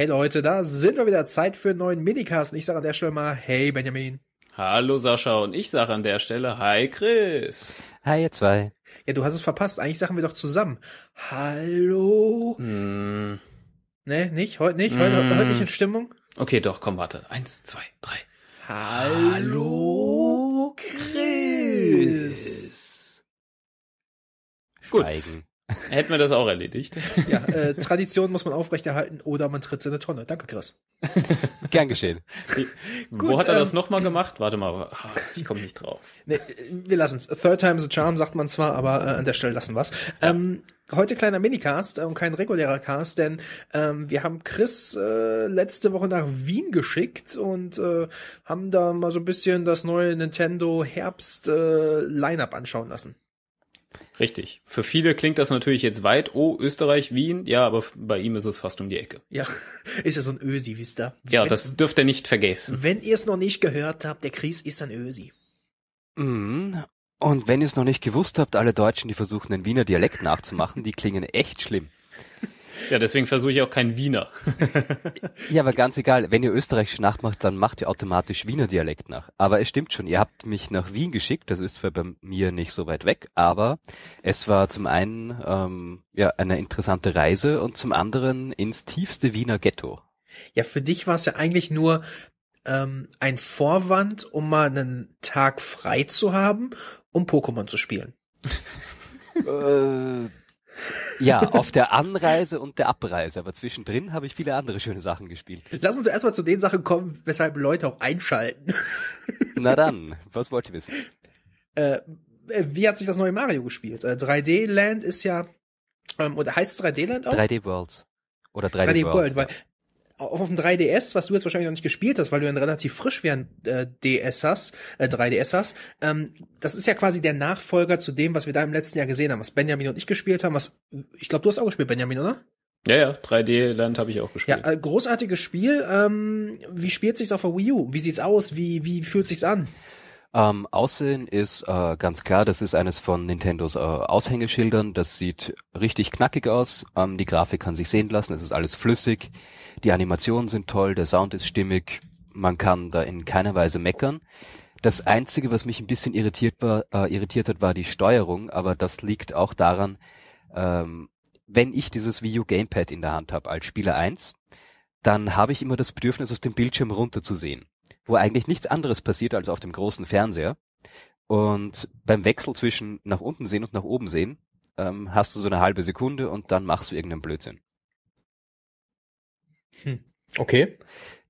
Hey Leute, da sind wir wieder. Zeit für einen neuen Minicast. Und ich sage an der Stelle mal, hey Benjamin. Hallo Sascha und ich sage an der Stelle, hi Chris. Hi ihr zwei. Ja, du hast es verpasst. Eigentlich sagen wir doch zusammen. Hallo. Mm. Ne, nicht? Heute nicht? Heute, mm. heute nicht in hm. Stimmung? Okay, doch, komm, warte. Eins, zwei, drei. Hallo Chris. Gut. Schweigen. Hätten wir das auch erledigt. Ja, äh, Tradition muss man aufrechterhalten oder man tritt seine Tonne. Danke, Chris. Gern geschehen. Gut, Wo hat er ähm, das nochmal gemacht? Warte mal, ich komme nicht drauf. Nee, wir lassen's. Third time's a charm, sagt man zwar, aber äh, an der Stelle lassen wir's. Ähm, heute kleiner Minicast und ähm, kein regulärer Cast, denn ähm, wir haben Chris äh, letzte Woche nach Wien geschickt und äh, haben da mal so ein bisschen das neue Nintendo Herbst äh, Lineup anschauen lassen. Richtig. Für viele klingt das natürlich jetzt weit. Oh, Österreich, Wien. Ja, aber bei ihm ist es fast um die Ecke. Ja, ist ja so ein Ösi, wisst ihr. Ja, das dürft ihr nicht vergessen. Wenn ihr es noch nicht gehört habt, der Chris ist ein Ösi. Mhm. Und wenn ihr es noch nicht gewusst habt, alle Deutschen, die versuchen, den Wiener Dialekt nachzumachen, die klingen echt schlimm. Ja, deswegen versuche ich auch kein Wiener. ja, aber ganz egal, wenn ihr österreichisch nachmacht, dann macht ihr automatisch Wiener Dialekt nach. Aber es stimmt schon, ihr habt mich nach Wien geschickt, das ist zwar bei mir nicht so weit weg, aber es war zum einen ähm, ja eine interessante Reise und zum anderen ins tiefste Wiener Ghetto. Ja, für dich war es ja eigentlich nur ähm, ein Vorwand, um mal einen Tag frei zu haben, um Pokémon zu spielen. äh, ja, auf der Anreise und der Abreise, aber zwischendrin habe ich viele andere schöne Sachen gespielt. Lass uns erstmal zu den Sachen kommen, weshalb Leute auch einschalten. Na dann, was wollt ihr wissen? Äh, äh, wie hat sich das neue Mario gespielt? Äh, 3D Land ist ja, ähm, oder heißt es 3D Land auch? 3D Worlds. Oder 3D, 3D World. World weil auf dem 3DS, was du jetzt wahrscheinlich noch nicht gespielt hast, weil du ein relativ frisch wären äh, DS hast, äh, 3DS hast, ähm, das ist ja quasi der Nachfolger zu dem, was wir da im letzten Jahr gesehen haben, was Benjamin und ich gespielt haben, was ich glaube, du hast auch gespielt, Benjamin, oder? Ja, ja, 3D-Land habe ich auch gespielt. Ja, äh, großartiges Spiel. Ähm, wie spielt sich's auf der Wii U? Wie sieht's aus? Wie, wie fühlt sich's an? Ähm, Aussehen ist äh, ganz klar, das ist eines von Nintendos äh, Aushängeschildern. Das sieht richtig knackig aus. Ähm, die Grafik kann sich sehen lassen, es ist alles flüssig. Die Animationen sind toll, der Sound ist stimmig. Man kann da in keiner Weise meckern. Das Einzige, was mich ein bisschen irritiert, war, äh, irritiert hat, war die Steuerung, aber das liegt auch daran, ähm, wenn ich dieses Video Gamepad in der Hand habe als Spieler 1, dann habe ich immer das Bedürfnis, auf dem Bildschirm runterzusehen wo eigentlich nichts anderes passiert als auf dem großen Fernseher. Und beim Wechsel zwischen nach unten sehen und nach oben sehen, ähm, hast du so eine halbe Sekunde und dann machst du irgendeinen Blödsinn. Hm. Okay.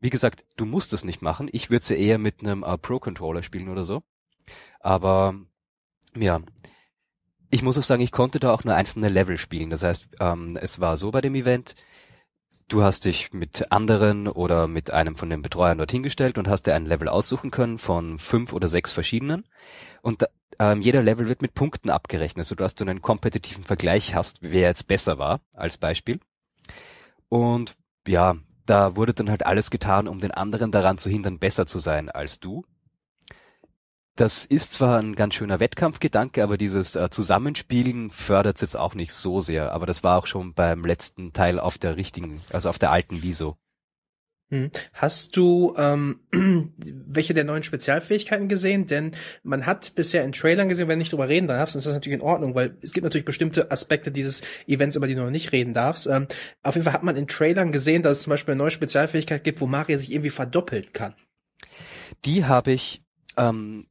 Wie gesagt, du musst es nicht machen. Ich würde es eher mit einem äh, Pro-Controller spielen oder so. Aber ja, ich muss auch sagen, ich konnte da auch nur einzelne Level spielen. Das heißt, ähm, es war so bei dem Event, Du hast dich mit anderen oder mit einem von den Betreuern dorthin gestellt und hast dir ein Level aussuchen können von fünf oder sechs verschiedenen. Und da, ähm, jeder Level wird mit Punkten abgerechnet, sodass du einen kompetitiven Vergleich hast, wer jetzt besser war, als Beispiel. Und ja, da wurde dann halt alles getan, um den anderen daran zu hindern, besser zu sein als du das ist zwar ein ganz schöner Wettkampfgedanke, aber dieses äh, Zusammenspielen fördert es jetzt auch nicht so sehr. Aber das war auch schon beim letzten Teil auf der richtigen, also auf der alten Wieso. Hm. Hast du ähm, welche der neuen Spezialfähigkeiten gesehen? Denn man hat bisher in Trailern gesehen, wenn du nicht drüber reden darfst, ist das natürlich in Ordnung, weil es gibt natürlich bestimmte Aspekte dieses Events, über die du noch nicht reden darfst. Ähm, auf jeden Fall hat man in Trailern gesehen, dass es zum Beispiel eine neue Spezialfähigkeit gibt, wo Mario sich irgendwie verdoppelt kann. Die habe ich ähm,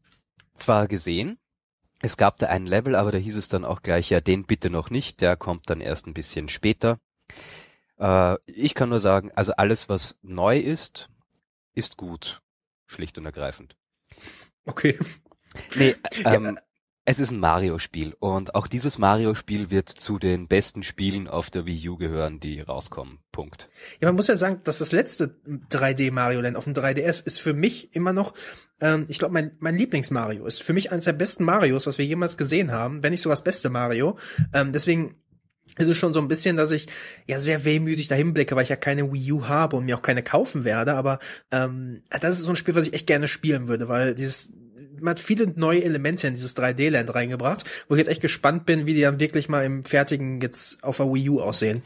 zwar gesehen, es gab da ein Level, aber da hieß es dann auch gleich, ja, den bitte noch nicht, der kommt dann erst ein bisschen später. Äh, ich kann nur sagen, also alles, was neu ist, ist gut. Schlicht und ergreifend. Okay. Nee, ähm, ja, es ist ein Mario-Spiel und auch dieses Mario-Spiel wird zu den besten Spielen auf der Wii U gehören, die rauskommen. Punkt. Ja, man muss ja sagen, dass das letzte 3D Mario Land auf dem 3DS ist für mich immer noch, ähm, ich glaube, mein, mein Lieblings-Mario ist für mich eines der besten Marios, was wir jemals gesehen haben, wenn nicht sogar das beste Mario. Ähm, deswegen ist es schon so ein bisschen, dass ich ja sehr wehmütig dahin blicke, weil ich ja keine Wii U habe und mir auch keine kaufen werde. Aber ähm, das ist so ein Spiel, was ich echt gerne spielen würde, weil dieses man hat viele neue Elemente in dieses 3D-Land reingebracht, wo ich jetzt echt gespannt bin, wie die dann wirklich mal im fertigen jetzt auf der Wii U aussehen.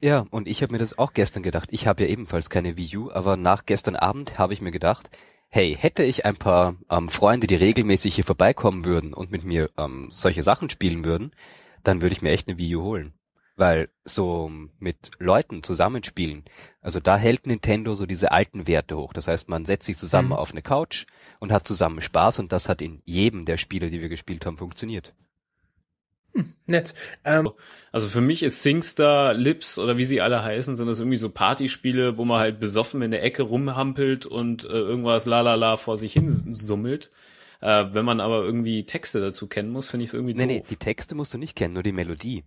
Ja, und ich habe mir das auch gestern gedacht. Ich habe ja ebenfalls keine Wii U, aber nach gestern Abend habe ich mir gedacht, hey, hätte ich ein paar ähm, Freunde, die regelmäßig hier vorbeikommen würden und mit mir ähm, solche Sachen spielen würden, dann würde ich mir echt eine Wii U holen weil so mit Leuten zusammenspielen, also da hält Nintendo so diese alten Werte hoch. Das heißt, man setzt sich zusammen mhm. auf eine Couch und hat zusammen Spaß und das hat in jedem der Spiele, die wir gespielt haben, funktioniert. Hm, nett. Ähm. also für mich ist Singstar, Lips oder wie sie alle heißen, sind das irgendwie so Partyspiele, wo man halt besoffen in der Ecke rumhampelt und äh, irgendwas lalala vor sich hin summelt. Äh, wenn man aber irgendwie Texte dazu kennen muss, finde ich es irgendwie nee, doof. Nee, nee, die Texte musst du nicht kennen, nur die Melodie.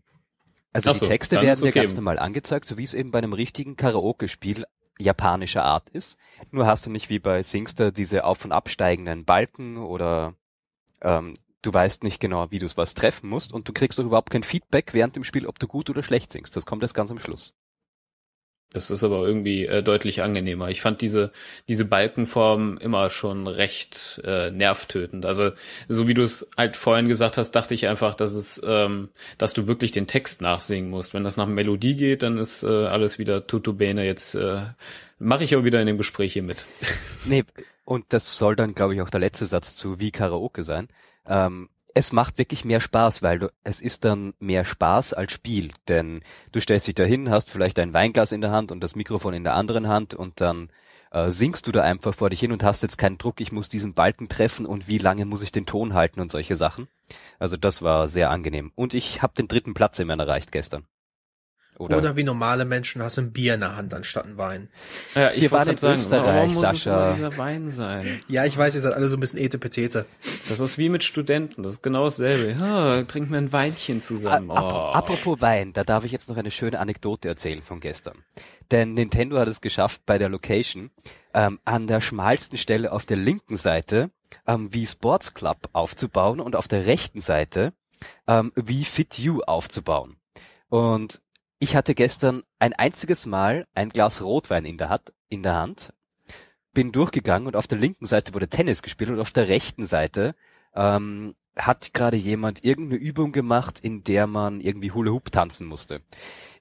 Also so, die Texte werden okay. dir ganz normal angezeigt, so wie es eben bei einem richtigen Karaoke-Spiel japanischer Art ist. Nur hast du nicht wie bei Singster diese auf- und absteigenden Balken oder ähm, du weißt nicht genau, wie du es was treffen musst und du kriegst auch überhaupt kein Feedback während dem Spiel, ob du gut oder schlecht singst. Das kommt erst ganz am Schluss. Das ist aber irgendwie äh, deutlich angenehmer. Ich fand diese, diese Balkenform immer schon recht äh, nervtötend. Also so wie du es halt vorhin gesagt hast, dachte ich einfach, dass es, ähm, dass du wirklich den Text nachsingen musst. Wenn das nach Melodie geht, dann ist äh, alles wieder tutu bene. Jetzt äh, mache ich auch wieder in dem Gespräch hier mit. Nee, und das soll dann, glaube ich, auch der letzte Satz zu wie Karaoke sein. Ähm, es macht wirklich mehr Spaß, weil du, es ist dann mehr Spaß als Spiel, denn du stellst dich dahin, hast vielleicht ein Weinglas in der Hand und das Mikrofon in der anderen Hand und dann äh, singst du da einfach vor dich hin und hast jetzt keinen Druck, ich muss diesen Balken treffen und wie lange muss ich den Ton halten und solche Sachen. Also das war sehr angenehm. Und ich habe den dritten Platz immerhin erreicht gestern. Oder, Oder wie normale Menschen hast du ein Bier in der Hand anstatt ein Wein. Ja, ich war in Österreich, muss Sascha. es dieser Wein sein? Ja, ich weiß, ihr seid alle so ein bisschen Etepetete. Das ist wie mit Studenten, das ist genau dasselbe. Ha, trinken wir ein Weinchen zusammen. Oh. Apropos Wein, da darf ich jetzt noch eine schöne Anekdote erzählen von gestern. Denn Nintendo hat es geschafft, bei der Location ähm, an der schmalsten Stelle auf der linken Seite ähm, wie Sports Club aufzubauen und auf der rechten Seite ähm, wie Fit You aufzubauen. Und ich hatte gestern ein einziges Mal ein Glas Rotwein in der Hat in der Hand, bin durchgegangen und auf der linken Seite wurde Tennis gespielt und auf der rechten Seite ähm, hat gerade jemand irgendeine Übung gemacht, in der man irgendwie Hula Hoop tanzen musste.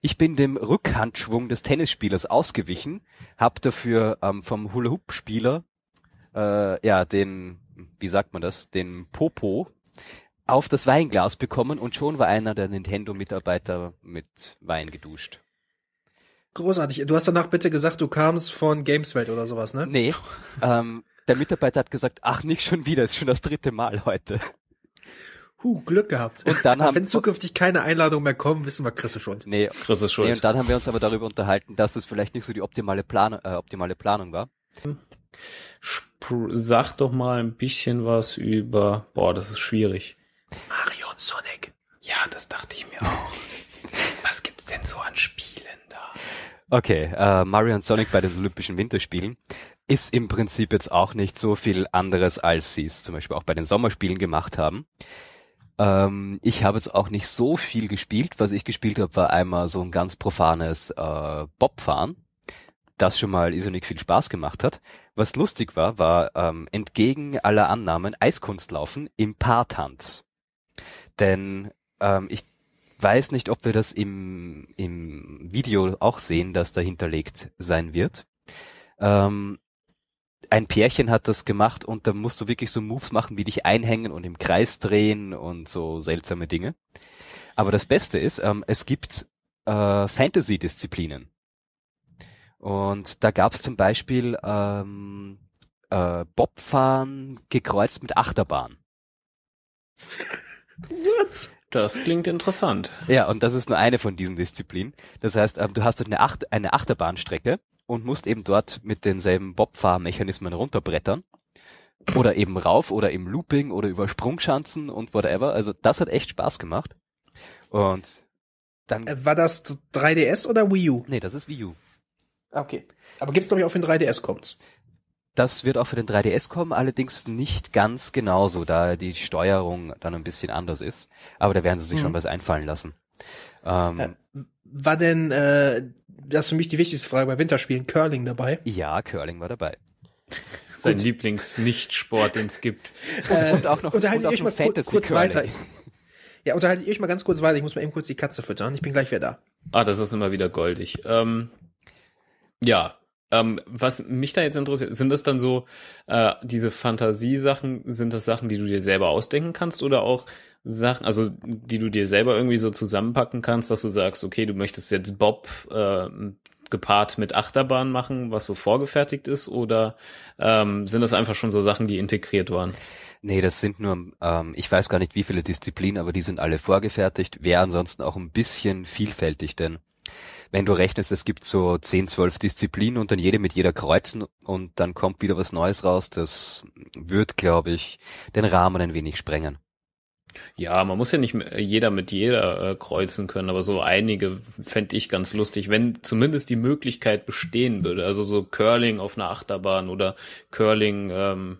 Ich bin dem Rückhandschwung des Tennisspielers ausgewichen, habe dafür ähm, vom Hula Hoop Spieler äh, ja den wie sagt man das den Popo auf das Weinglas bekommen und schon war einer der Nintendo-Mitarbeiter mit Wein geduscht. Großartig. Du hast danach bitte gesagt, du kamst von Gameswelt oder sowas, ne? Nee. Ähm, der Mitarbeiter hat gesagt, ach, nicht schon wieder, ist schon das dritte Mal heute. Huh, Glück gehabt. Und dann haben, Wenn zukünftig keine Einladung mehr kommen, wissen wir, Chris ist schuld. Nee, Chris ist schuld. Nee, und dann haben wir uns aber darüber unterhalten, dass das vielleicht nicht so die optimale, Plan äh, optimale Planung war. Sp sag doch mal ein bisschen was über, boah, das ist schwierig. Mario und Sonic. Ja, das dachte ich mir auch. Was gibt's denn so an Spielen da? Okay, äh, Mario und Sonic bei den Olympischen Winterspielen ist im Prinzip jetzt auch nicht so viel anderes, als sie es zum Beispiel auch bei den Sommerspielen gemacht haben. Ähm, ich habe jetzt auch nicht so viel gespielt. Was ich gespielt habe, war einmal so ein ganz profanes äh, Bobfahren, das schon mal isonic viel Spaß gemacht hat. Was lustig war, war ähm, entgegen aller Annahmen Eiskunstlaufen im Paartanz. Denn ähm, ich weiß nicht, ob wir das im, im Video auch sehen, das dahinterlegt sein wird. Ähm, ein Pärchen hat das gemacht und da musst du wirklich so Moves machen, wie dich einhängen und im Kreis drehen und so seltsame Dinge. Aber das Beste ist, ähm, es gibt äh, Fantasy-Disziplinen. Und da gab es zum Beispiel ähm, äh, Bobfahren gekreuzt mit Achterbahn. What? Das klingt interessant. Ja, und das ist nur eine von diesen Disziplinen. Das heißt, ähm, du hast dort eine, Ach eine Achterbahnstrecke und musst eben dort mit denselben Bobfahrmechanismen runterbrettern. Oder eben rauf oder im Looping oder über Sprungschanzen und whatever. Also das hat echt Spaß gemacht. Und dann. Äh, war das 3DS oder Wii U? Nee, das ist Wii U. Ah, okay. Aber gibt's glaube ich auch für den 3DS kommt's. Das wird auch für den 3DS kommen, allerdings nicht ganz genauso, da die Steuerung dann ein bisschen anders ist. Aber da werden sie sich mhm. schon was einfallen lassen. Ähm, äh, war denn, äh, das ist für mich die wichtigste Frage bei Winterspielen, Curling dabei? Ja, Curling war dabei. Sein Lieblings-Nicht-Sport, den es gibt. und, äh, und, auch noch, und, und auch ich mal Fantasy kurz Curling. weiter. Ja, unterhalte ich euch mal ganz kurz weiter. Ich muss mal eben kurz die Katze füttern. Ich bin gleich wieder da. Ah, das ist immer wieder goldig. Ähm, ja, ähm, was mich da jetzt interessiert, sind das dann so äh, diese Fantasiesachen, sind das Sachen, die du dir selber ausdenken kannst oder auch Sachen, also die du dir selber irgendwie so zusammenpacken kannst, dass du sagst, okay, du möchtest jetzt Bob äh, gepaart mit Achterbahn machen, was so vorgefertigt ist, oder ähm, sind das einfach schon so Sachen, die integriert waren? Nee, das sind nur, ähm, ich weiß gar nicht wie viele Disziplinen, aber die sind alle vorgefertigt, wäre ansonsten auch ein bisschen vielfältig, denn wenn du rechnest, es gibt so 10, 12 Disziplinen und dann jede mit jeder kreuzen und dann kommt wieder was Neues raus, das wird, glaube ich, den Rahmen ein wenig sprengen. Ja, man muss ja nicht jeder mit jeder äh, kreuzen können, aber so einige fände ich ganz lustig, wenn zumindest die Möglichkeit bestehen würde. Also so Curling auf einer Achterbahn oder Curling ähm,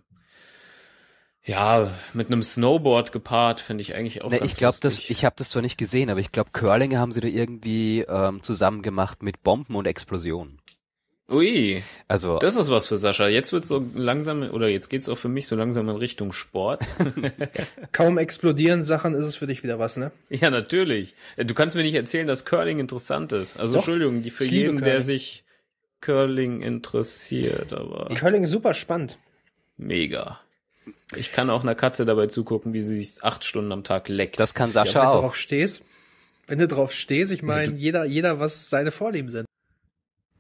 ja, mit einem Snowboard gepaart finde ich eigentlich auch. Ne, ich glaube, das, ich habe das zwar nicht gesehen, aber ich glaube, Curlinge haben sie da irgendwie ähm, zusammen gemacht mit Bomben und Explosionen. Ui, also das ist was für Sascha. Jetzt wird so langsam oder jetzt geht's auch für mich so langsam in Richtung Sport. Kaum explodieren Sachen ist es für dich wieder was, ne? Ja, natürlich. Äh, du kannst mir nicht erzählen, dass Curling interessant ist. Also Doch, Entschuldigung, die für jeden, der sich Curling interessiert, aber Curling ist super spannend. Mega. Ich kann auch einer Katze dabei zugucken, wie sie sich acht Stunden am Tag leckt. Das kann Sascha ja, wenn auch. Wenn du drauf stehst, wenn du drauf stehst, ich meine, ja, jeder, jeder, was seine Vorlieben sind.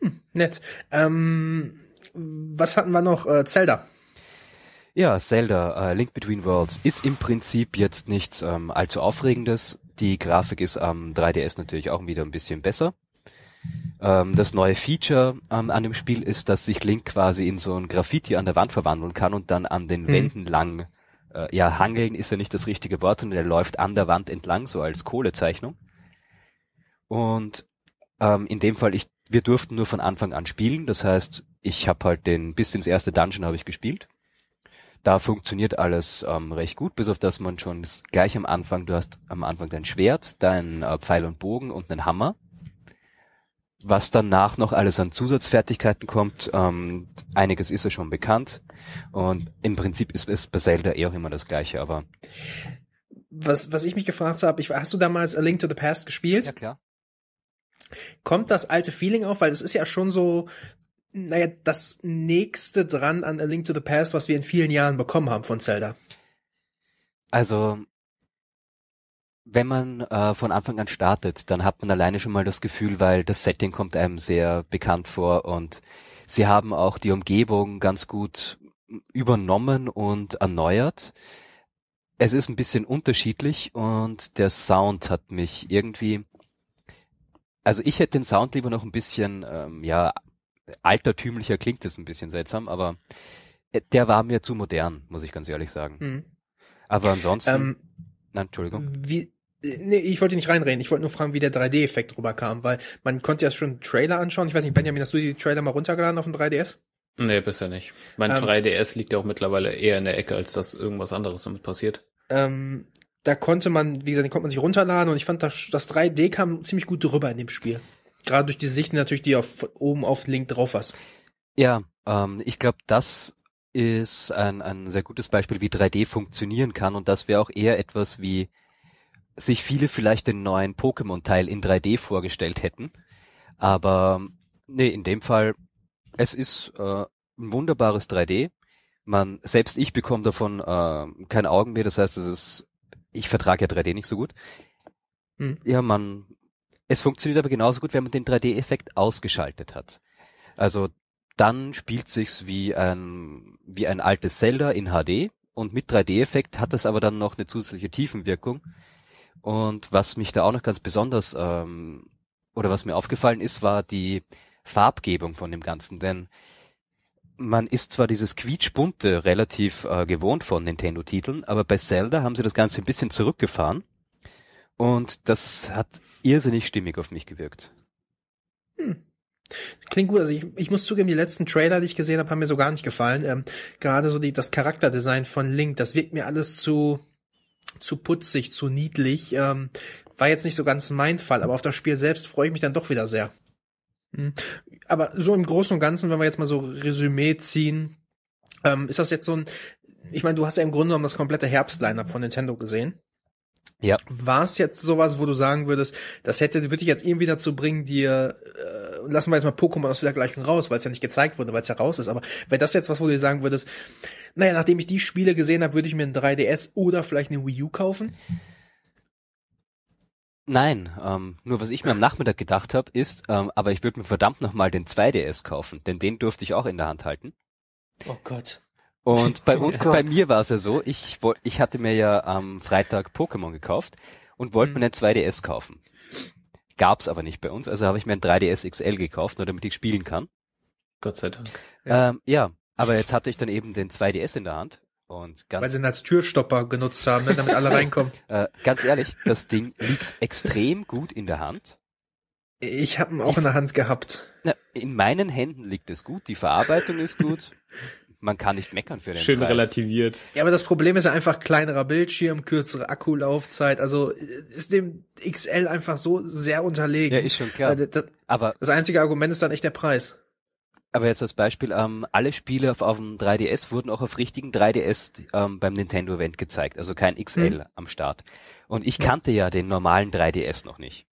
Hm, nett. Ähm, was hatten wir noch? Äh, Zelda. Ja, Zelda, äh, Link Between Worlds ist im Prinzip jetzt nichts ähm, allzu Aufregendes. Die Grafik ist am 3DS natürlich auch wieder ein bisschen besser. Ähm, das neue Feature ähm, an dem Spiel ist, dass sich Link quasi in so ein Graffiti an der Wand verwandeln kann und dann an den mhm. Wänden lang, äh, ja, hangeln ist ja nicht das richtige Wort, sondern er läuft an der Wand entlang, so als Kohlezeichnung. Und ähm, in dem Fall, ich, wir durften nur von Anfang an spielen, das heißt, ich habe halt den, bis ins erste Dungeon habe ich gespielt da funktioniert alles ähm, recht gut, bis auf das man schon gleich am Anfang, du hast am Anfang dein Schwert, dein äh, Pfeil und Bogen und einen Hammer was danach noch alles an Zusatzfertigkeiten kommt, ähm, einiges ist ja schon bekannt. Und im Prinzip ist es bei Zelda eh auch immer das Gleiche, aber. Was, was ich mich gefragt habe, ich, hast du damals A Link to the Past gespielt? Ja, klar. Kommt das alte Feeling auf? Weil es ist ja schon so, naja, das nächste dran an A Link to the Past, was wir in vielen Jahren bekommen haben von Zelda. Also, wenn man äh, von Anfang an startet, dann hat man alleine schon mal das Gefühl, weil das Setting kommt einem sehr bekannt vor und sie haben auch die Umgebung ganz gut übernommen und erneuert. Es ist ein bisschen unterschiedlich und der Sound hat mich irgendwie, also ich hätte den Sound lieber noch ein bisschen, ähm, ja, altertümlicher klingt es ein bisschen seltsam, aber äh, der war mir zu modern, muss ich ganz ehrlich sagen. Mhm. Aber ansonsten, ähm, nein, Entschuldigung. Wie, Nee, ich wollte nicht reinreden. Ich wollte nur fragen, wie der 3D-Effekt rüberkam, weil man konnte ja schon Trailer anschauen. Ich weiß nicht, Benjamin, hast du die Trailer mal runtergeladen auf dem 3DS? Nee, bisher nicht. Mein ähm, 3DS liegt ja auch mittlerweile eher in der Ecke, als dass irgendwas anderes damit passiert. Ähm, da konnte man, wie gesagt, den konnte man sich runterladen und ich fand, das, das 3D kam ziemlich gut rüber in dem Spiel. Gerade durch die Sicht natürlich, die auf, oben auf Link drauf warst. Ja, ähm, ich glaube, das ist ein, ein sehr gutes Beispiel, wie 3D funktionieren kann und das wäre auch eher etwas wie sich viele vielleicht den neuen Pokémon-Teil in 3D vorgestellt hätten. Aber nee, in dem Fall, es ist äh, ein wunderbares 3D. Man, selbst ich bekomme davon äh, keine Augen mehr, das heißt, es ist, ich vertrage ja 3D nicht so gut. Hm. Ja, man, es funktioniert aber genauso gut, wenn man den 3D-Effekt ausgeschaltet hat. Also dann spielt sich's wie ein, wie ein altes Zelda in HD und mit 3D-Effekt hat das aber dann noch eine zusätzliche Tiefenwirkung. Und was mich da auch noch ganz besonders ähm, oder was mir aufgefallen ist, war die Farbgebung von dem Ganzen. Denn man ist zwar dieses quietschbunte relativ äh, gewohnt von Nintendo-Titeln, aber bei Zelda haben sie das Ganze ein bisschen zurückgefahren. Und das hat irrsinnig stimmig auf mich gewirkt. Hm. Klingt gut. Also ich, ich muss zugeben, die letzten Trailer, die ich gesehen habe, haben mir so gar nicht gefallen. Ähm, gerade so die, das Charakterdesign von Link, das wirkt mir alles zu zu putzig, zu niedlich. Ähm, war jetzt nicht so ganz mein Fall, aber auf das Spiel selbst freue ich mich dann doch wieder sehr. Hm. Aber so im Großen und Ganzen, wenn wir jetzt mal so Resümee ziehen, ähm, ist das jetzt so ein, ich meine, du hast ja im Grunde genommen das komplette Herbstline-Up von Nintendo gesehen. Ja. War es jetzt sowas, wo du sagen würdest, das hätte wirklich jetzt irgendwie dazu bringen, dir, äh, lassen wir jetzt mal Pokémon aus dieser gleichen raus, weil es ja nicht gezeigt wurde, weil es ja raus ist, aber wäre das jetzt was, wo du dir sagen würdest, naja, nachdem ich die Spiele gesehen habe, würde ich mir ein 3DS oder vielleicht eine Wii U kaufen? Nein, ähm, nur was ich mir am Nachmittag gedacht habe, ist, ähm, aber ich würde mir verdammt nochmal den 2DS kaufen, denn den durfte ich auch in der Hand halten. Oh Gott. Und bei, oh Gott. mir war es ja so, ich, ich hatte mir ja am Freitag Pokémon gekauft und wollte hm. mir einen 2DS kaufen. Gab es aber nicht bei uns, also habe ich mir ein 3DS XL gekauft, nur damit ich spielen kann. Gott sei Dank. Ja, ähm, ja aber jetzt hatte ich dann eben den 2DS in der Hand und ganz. Weil sie ihn als Türstopper genutzt haben, ne, damit alle reinkommen. äh, ganz ehrlich, das Ding liegt extrem gut in der Hand. Ich habe ihn auch ich, in der Hand gehabt. Na, in meinen Händen liegt es gut, die Verarbeitung ist gut. Man kann nicht meckern für den Schön Preis. relativiert. Ja, aber das Problem ist ja einfach kleinerer Bildschirm, kürzere Akkulaufzeit. Also äh, ist dem XL einfach so sehr unterlegen. Ja, ist schon klar. Das, aber das einzige Argument ist dann echt der Preis. Aber jetzt als Beispiel, ähm, alle Spiele auf, auf dem 3DS wurden auch auf richtigen 3DS ähm, beim Nintendo-Event gezeigt, also kein XL mhm. am Start. Und ich kannte ja den normalen 3DS noch nicht.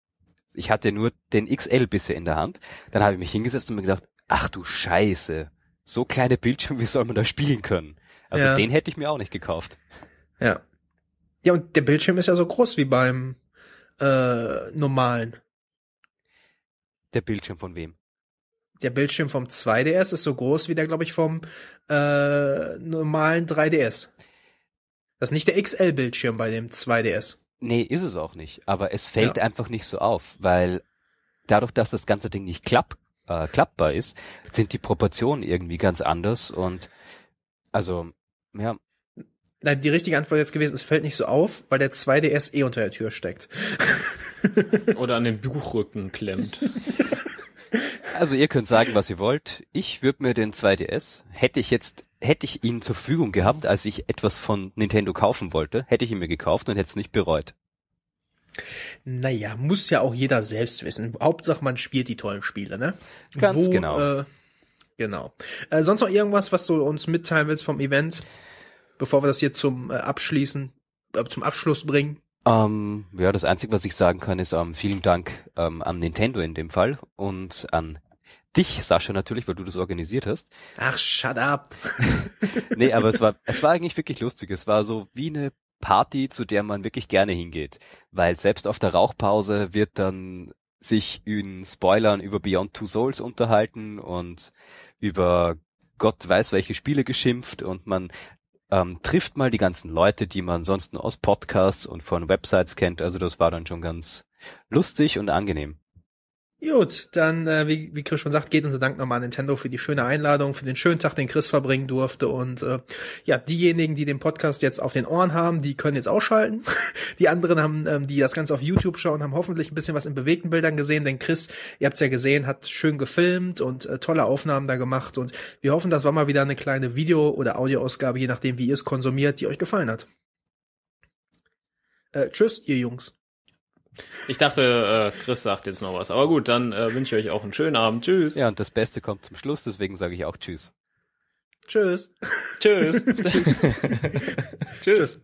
Ich hatte nur den XL bisher in der Hand. Dann habe ich mich hingesetzt und mir gedacht, ach du Scheiße, so kleine Bildschirme, wie soll man da spielen können? Also ja. den hätte ich mir auch nicht gekauft. Ja. Ja, und der Bildschirm ist ja so groß wie beim äh, normalen. Der Bildschirm von wem? der Bildschirm vom 2DS ist so groß wie der, glaube ich, vom äh, normalen 3DS. Das ist nicht der XL-Bildschirm bei dem 2DS. Nee, ist es auch nicht. Aber es fällt ja. einfach nicht so auf, weil dadurch, dass das ganze Ding nicht klapp, äh, klappbar ist, sind die Proportionen irgendwie ganz anders und also, ja. Nein, die richtige Antwort jetzt gewesen, es fällt nicht so auf, weil der 2DS eh unter der Tür steckt. Oder an den Buchrücken klemmt. Also ihr könnt sagen, was ihr wollt. Ich würde mir den 2DS, hätte ich jetzt, hätte ich ihn zur Verfügung gehabt, als ich etwas von Nintendo kaufen wollte, hätte ich ihn mir gekauft und hätte es nicht bereut. Naja, muss ja auch jeder selbst wissen. Hauptsache, man spielt die tollen Spiele, ne? Ganz Wo, genau. Äh, genau. Äh, sonst noch irgendwas, was du uns mitteilen willst vom Event, bevor wir das hier zum äh, Abschließen, äh, zum Abschluss bringen? Ähm, ja, das Einzige, was ich sagen kann, ist ähm, vielen Dank ähm, an Nintendo in dem Fall und an dich, Sascha, natürlich, weil du das organisiert hast. Ach, shut up. nee, aber es war, es war eigentlich wirklich lustig. Es war so wie eine Party, zu der man wirklich gerne hingeht. Weil selbst auf der Rauchpause wird dann sich in Spoilern über Beyond Two Souls unterhalten und über Gott weiß welche Spiele geschimpft und man ähm, trifft mal die ganzen Leute, die man sonst nur aus Podcasts und von Websites kennt. Also das war dann schon ganz lustig und angenehm. Gut, dann, äh, wie, wie Chris schon sagt, geht unser Dank nochmal an Nintendo für die schöne Einladung, für den schönen Tag, den Chris verbringen durfte. Und äh, ja, diejenigen, die den Podcast jetzt auf den Ohren haben, die können jetzt ausschalten. Die anderen haben, ähm, die das Ganze auf YouTube schauen, haben hoffentlich ein bisschen was in bewegten Bildern gesehen, denn Chris, ihr habt's ja gesehen, hat schön gefilmt und äh, tolle Aufnahmen da gemacht. Und wir hoffen, das war mal wieder eine kleine Video- oder Audioausgabe, je nachdem, wie ihr es konsumiert, die euch gefallen hat. Äh, tschüss, ihr Jungs. Ich dachte, äh, Chris sagt jetzt noch was. Aber gut, dann äh, wünsche ich euch auch einen schönen Abend. Tschüss. Ja, und das Beste kommt zum Schluss, deswegen sage ich auch Tschüss. Tschüss. Tschüss. Tschüss. Tschüss.